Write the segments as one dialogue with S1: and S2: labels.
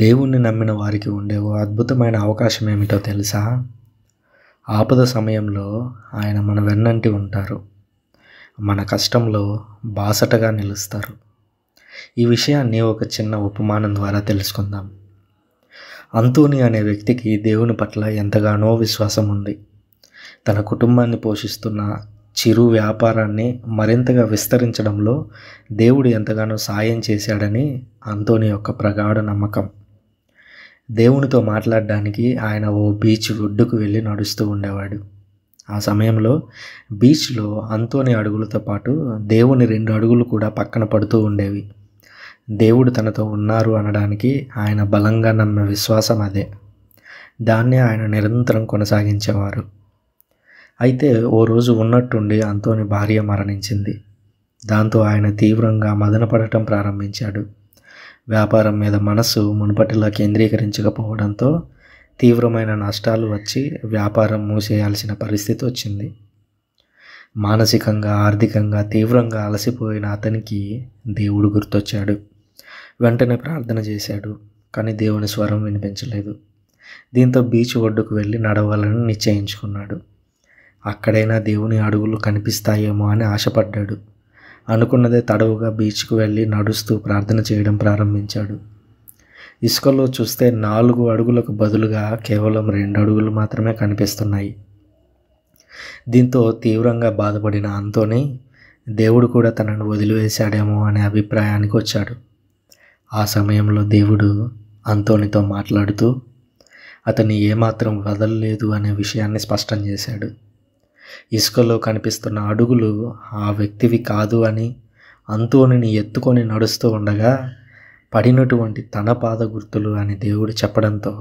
S1: దేవుణ్ణి నమ్మిన వారికి ఉండే ఓ అద్భుతమైన అవకాశం ఏమిటో తెలుసా ఆపద సమయంలో ఆయన మన వెన్నంటి ఉంటారు మన కష్టంలో బాసటగా నిలుస్తారు ఈ విషయాన్ని ఒక చిన్న ఉపమానం ద్వారా తెలుసుకుందాం అంతోని అనే వ్యక్తికి దేవుని పట్ల ఎంతగానో విశ్వాసం ఉంది తన కుటుంబాన్ని పోషిస్తున్న చిరు వ్యాపారాన్ని మరింతగా విస్తరించడంలో దేవుడు ఎంతగానో సాయం చేశాడని అంతోని యొక్క ప్రగాఢ నమ్మకం దేవునితో మాట్లాడడానికి ఆయన ఓ బీచ్ ఒడ్డుకు వెళ్ళి నడుస్తూ ఉండేవాడు ఆ సమయంలో బీచ్లో అంతోని అడుగులతో పాటు దేవుని రెండు అడుగులు కూడా పక్కన పడుతూ ఉండేవి దేవుడు తనతో ఉన్నారు అనడానికి ఆయన బలంగా నమ్మ విశ్వాసం అదే దాన్నే ఆయన నిరంతరం కొనసాగించేవారు అయితే ఓ రోజు ఉన్నట్టుండి అంతోని భార్య మరణించింది దాంతో ఆయన తీవ్రంగా మదనపడటం ప్రారంభించాడు వ్యాపారం మీద మనసు మునుపటిలా కేంద్రీకరించకపోవడంతో తీవ్రమైన నష్టాలు వచ్చి వ్యాపారం మూసేయాల్సిన పరిస్థితి వచ్చింది మానసికంగా ఆర్థికంగా తీవ్రంగా అలసిపోయిన అతనికి దేవుడు గుర్తొచ్చాడు వెంటనే ప్రార్థన చేశాడు కానీ దేవుని స్వరం వినిపించలేదు దీంతో బీచ్ ఒడ్డుకు వెళ్ళి నడవాలని నిశ్చయించుకున్నాడు అక్కడైనా దేవుని అడుగులు కనిపిస్తాయేమో అని ఆశపడ్డాడు అనుకున్నదే తడవుగా బీచ్కు వెళ్ళి నడుస్తూ ప్రార్థన చేయడం ప్రారంభించాడు ఇసుకలో చూస్తే నాలుగు అడుగులకు బదులుగా కేవలం రెండు అడుగులు మాత్రమే కనిపిస్తున్నాయి దీంతో తీవ్రంగా బాధపడిన అంతోని దేవుడు కూడా తనను వదిలివేశాడేమో అనే అభిప్రాయానికి వచ్చాడు ఆ సమయంలో దేవుడు అంతోనితో మాట్లాడుతూ అతని ఏమాత్రం వదలలేదు అనే విషయాన్ని స్పష్టం చేశాడు ఇసుకలో కనిపిస్తున్న అడుగులు ఆ వ్యక్తివి కాదు అని అంతోనిని ఎత్తుకొని నడుస్తూ ఉండగా పడినటువంటి తన పాద గుర్తులు అని దేవుడు చెప్పడంతో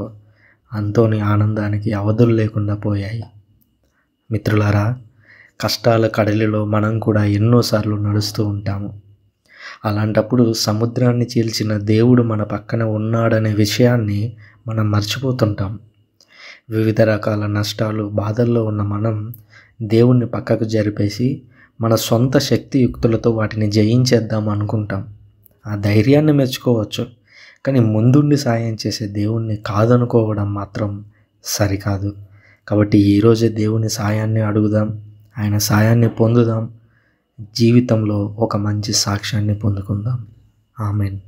S1: అంతోని ఆనందానికి అవధులు లేకుండా పోయాయి మిత్రులారా కష్టాల కడలిలో మనం కూడా ఎన్నోసార్లు నడుస్తూ ఉంటాము అలాంటప్పుడు సముద్రాన్ని చీల్చిన దేవుడు మన పక్కన ఉన్నాడనే విషయాన్ని మనం మర్చిపోతుంటాం వివిధ రకాల నష్టాలు బాధల్లో ఉన్న మనం దేవుణ్ణి పక్కకు జరిపేసి మన సొంత శక్తియుక్తులతో వాటిని జయించేద్దాం అనుకుంటాం ఆ ధైర్యాన్ని మెచ్చుకోవచ్చు కానీ ముందుండి సాయం చేసే దేవుణ్ణి కాదనుకోవడం మాత్రం సరికాదు కాబట్టి ఈరోజే దేవుని సాయాన్ని అడుగుదాం ఆయన సాయాన్ని పొందుదాం జీవితంలో ఒక మంచి సాక్ష్యాన్ని పొందుకుందాం ఆమెన్